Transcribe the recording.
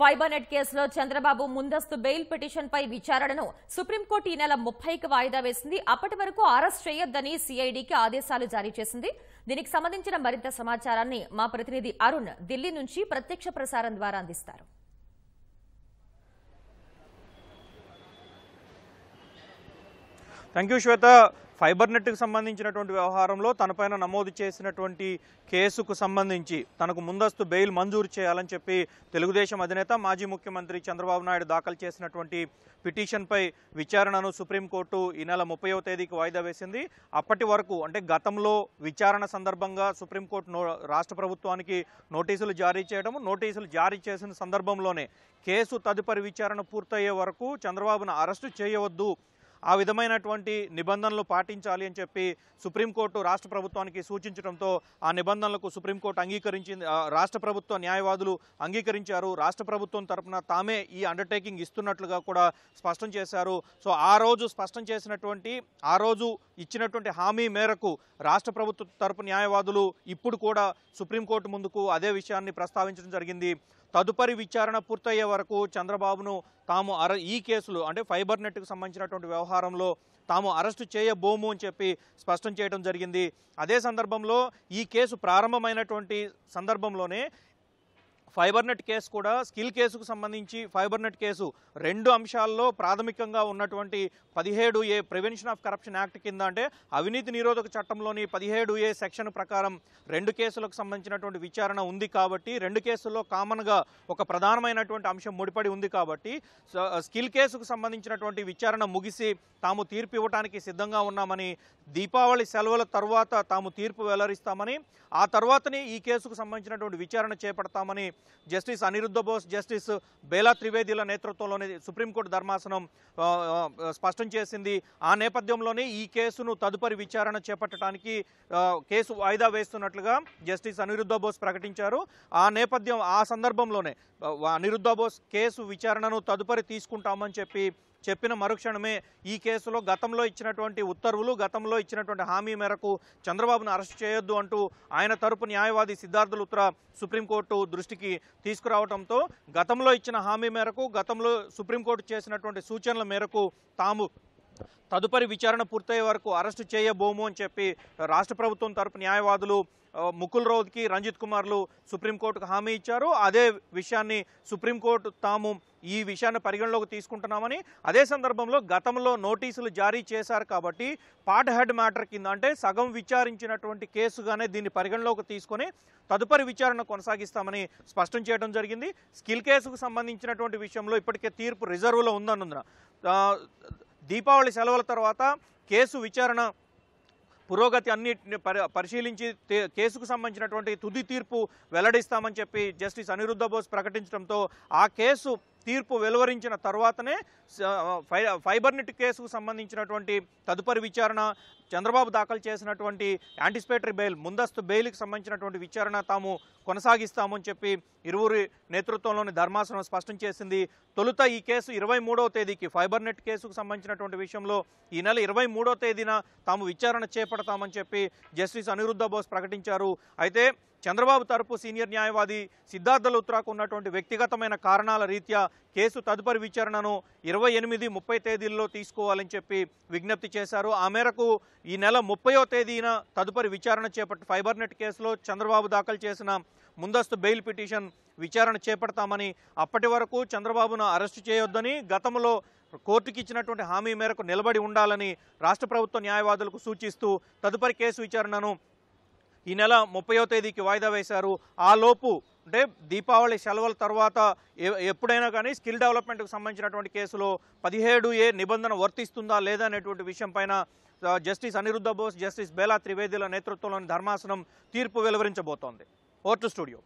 Fibernet కేసులో చంద్రబాబు ముందస్తు bail పిటిషన్పై విచారణను సుప్రీంకోర్టు ఈ నెల ముప్పైకి వాయిదా వేసింది అప్పటి వరకు అరెస్ట్ చేయొద్దని సిఐడికి ఆదేశాలు జారీ చేసింది దీనికి సంబంధించిన మరింత సమాచారాన్ని మా ప్రతినిధి అరుణ్ ఢిల్లీ నుంచి ప్రత్యక్ష ప్రసారం ద్వారా అందిస్తారు థ్యాంక్ యూ శ్వేత ఫైబర్నెట్కు సంబంధించినటువంటి వ్యవహారంలో తనపైన నమోదు చేసినటువంటి కేసుకు సంబంధించి తనకు ముందస్తు బెయిల్ మంజూరు చేయాలని చెప్పి తెలుగుదేశం అధినేత మాజీ ముఖ్యమంత్రి చంద్రబాబు నాయుడు దాఖలు చేసినటువంటి పిటిషన్పై విచారణను సుప్రీంకోర్టు ఈ నెల ముప్పైవ తేదీకి వాయిదా వేసింది అప్పటి వరకు అంటే గతంలో విచారణ సందర్భంగా సుప్రీంకోర్టు నో రాష్ట్ర ప్రభుత్వానికి నోటీసులు జారీ చేయడం నోటీసులు జారీ చేసిన సందర్భంలోనే కేసు తదుపరి విచారణ పూర్తయ్యే వరకు చంద్రబాబును అరెస్టు చేయవద్దు ఆ విధమైనటువంటి నిబంధనలు పాటించాలి అని చెప్పి సుప్రీంకోర్టు రాష్ట్ర ప్రభుత్వానికి సూచించడంతో ఆ నిబంధనలకు సుప్రీంకోర్టు అంగీకరించింది రాష్ట్ర ప్రభుత్వ న్యాయవాదులు అంగీకరించారు రాష్ట్ర ప్రభుత్వం తరఫున తామే ఈ అండర్టేకింగ్ ఇస్తున్నట్లుగా కూడా స్పష్టం చేశారు సో ఆ రోజు స్పష్టం చేసినటువంటి ఆ రోజు ఇచ్చినటువంటి హామీ మేరకు రాష్ట్ర ప్రభుత్వ తరపు న్యాయవాదులు ఇప్పుడు కూడా సుప్రీంకోర్టు ముందుకు అదే విషయాన్ని ప్రస్తావించడం జరిగింది తదుపరి విచారణ పూర్తయ్యే వరకు చంద్రబాబును తాము అర ఈ కేసులు అంటే ఫైబర్ నెట్కు సంబంధించినటువంటి వ్యవహారంలో తాము అరెస్టు చేయబోము అని చెప్పి స్పష్టం చేయడం జరిగింది అదే సందర్భంలో ఈ కేసు ప్రారంభమైనటువంటి సందర్భంలోనే ఫైబర్నెట్ కేసు కూడా స్కిల్ కేసుకు సంబంధించి ఫైబర్నెట్ కేసు రెండు అంశాల్లో ప్రాథమికంగా ఉన్నటువంటి పదిహేడు A prevention of corruption act కింద అంటే అవినీతి నిరోధక చట్టంలోని పదిహేడు ఏ సెక్షన్ ప్రకారం రెండు కేసులకు సంబంధించినటువంటి విచారణ ఉంది కాబట్టి రెండు కేసుల్లో కామన్గా ఒక ప్రధానమైనటువంటి అంశం ముడిపడి ఉంది కాబట్టి స్కిల్ కేసుకు సంబంధించినటువంటి విచారణ ముగిసి తాము తీర్పు ఇవ్వడానికి సిద్ధంగా ఉన్నామని దీపావళి సెలవుల తర్వాత తాము తీర్పు వెల్లరిస్తామని ఆ తర్వాతనే ఈ కేసుకు సంబంధించినటువంటి విచారణ చేపడతామని జస్టిస్ అనిరుద్ధ బోస్ జస్టిస్ బేలా త్రివేదిల నేతృత్వంలోని సుప్రీంకోర్టు ధర్మాసనం స్పష్టం చేసింది ఆ నేపథ్యంలోనే ఈ కేసును తదుపరి విచారణ చేపట్టడానికి కేసు వాయిదా వేస్తున్నట్లుగా జస్టిస్ అనిరుద్ధ బోస్ ప్రకటించారు ఆ నేపథ్యం ఆ సందర్భంలోనే అనిరుద్ధ బోస్ కేసు విచారణను తదుపరి తీసుకుంటామని చెప్పి చెప్పిన మరుక్షణమే ఈ కేసులో గతంలో ఇచ్చినటువంటి ఉత్తర్వులు గతంలో ఇచ్చినటువంటి హామీ మేరకు చంద్రబాబును అరెస్ట్ చేయొద్దు అంటూ ఆయన తరపు న్యాయవాది సిద్ధార్థ లుత్రా సుప్రీంకోర్టు దృష్టికి తీసుకురావడంతో గతంలో ఇచ్చిన హామీ మేరకు గతంలో సుప్రీంకోర్టు చేసినటువంటి సూచనల మేరకు తాము తదుపరి విచారణ పూర్తయ్యే వరకు అరెస్ట్ చేయబోము అని చెప్పి రాష్ట్ర ప్రభుత్వం తరపు న్యాయవాదులు ముకుల్ రౌత్కి రంజిత్ కుమార్లు సుప్రీంకోర్టుకు హామీ ఇచ్చారు అదే విషయాన్ని సుప్రీంకోర్టు తాము ఈ విషయాన్ని పరిగణలోకి తీసుకుంటున్నామని అదే సందర్భంలో గతంలో నోటీసులు జారీ చేశారు కాబట్టి పాట్ హెడ్ మ్యాటర్ కింద అంటే సగం విచారించినటువంటి కేసుగానే దీన్ని పరిగణలోకి తీసుకొని తదుపరి విచారణ కొనసాగిస్తామని స్పష్టం చేయడం జరిగింది స్కిల్ కేసుకు సంబంధించినటువంటి విషయంలో ఇప్పటికే తీర్పు రిజర్వ్లో ఉందనుందిన దీపావళి సెలవుల తర్వాత కేసు విచారణ పురోగతి అన్ని పరిశీలించి కేసుకు సంబంధించినటువంటి తుది తీర్పు వెల్లడిస్తామని చెప్పి జస్టిస్ అనిరుద్ధ బోస్ ప్రకటించడంతో ఆ కేసు తీర్పు వెలువరించిన తర్వాతనే ఫైబర్నెట్ కేసుకు సంబంధించినటువంటి తదుపరి విచారణ చంద్రబాబు దాఖలు చేసినటువంటి యాంటిసిపేటరీ బెయిల్ ముందస్తు బెయిల్కి సంబంధించినటువంటి విచారణ తాము కొనసాగిస్తామని చెప్పి ఇరువురి నేతృత్వంలోని ధర్మాసనం స్పష్టం చేసింది తొలుత ఈ కేసు ఇరవై మూడవ తేదీకి నెట్ కేసుకు సంబంధించినటువంటి విషయంలో ఈ నెల ఇరవై మూడవ తేదీన తాము విచారణ చేపడతామని చెప్పి జస్టిస్ అనిరుద్ధ బోస్ ప్రకటించారు అయితే చంద్రబాబు తరపు సీనియర్ న్యాయవాది సిద్ధార్థ లుత్రాకు ఉన్నటువంటి వ్యక్తిగతమైన కారణాల రీత్యా కేసు తదుపరి విచారణను ఇరవై ఎనిమిది ముప్పై తేదీల్లో తీసుకోవాలని చెప్పి విజ్ఞప్తి చేశారు ఆ మేరకు ఈ నెల ముప్పయో తేదీన తదుపరి విచారణ చేపట్టి ఫైబర్నెట్ కేసులో చంద్రబాబు దాఖలు చేసిన ముందస్తు బెయిల్ పిటిషన్ విచారణ చేపడతామని అప్పటి వరకు చంద్రబాబును అరెస్టు చేయొద్దని గతంలో కోర్టుకి ఇచ్చినటువంటి హామీ మేరకు నిలబడి ఉండాలని రాష్ట్ర ప్రభుత్వ న్యాయవాదులకు సూచిస్తూ తదుపరి కేసు విచారణను ఈ నెల ముప్పయో తేదీకి వాయిదా వేశారు ఆ లోపు అంటే దీపావళి సెలవుల తర్వాత ఎప్పుడైనా కానీ స్కిల్ డెవలప్మెంట్కి సంబంధించినటువంటి కేసులో పదిహేడు ఏ నిబంధన వర్తిస్తుందా లేదా అనేటువంటి విషయంపైన జస్టిస్ అనిరుద్ధ బోస్ జస్టిస్ బేలా త్రివేదిల నేతృత్వంలోని ధర్మాసనం తీర్పు వెలువరించబోతోంది ఓర్టు స్టూడియో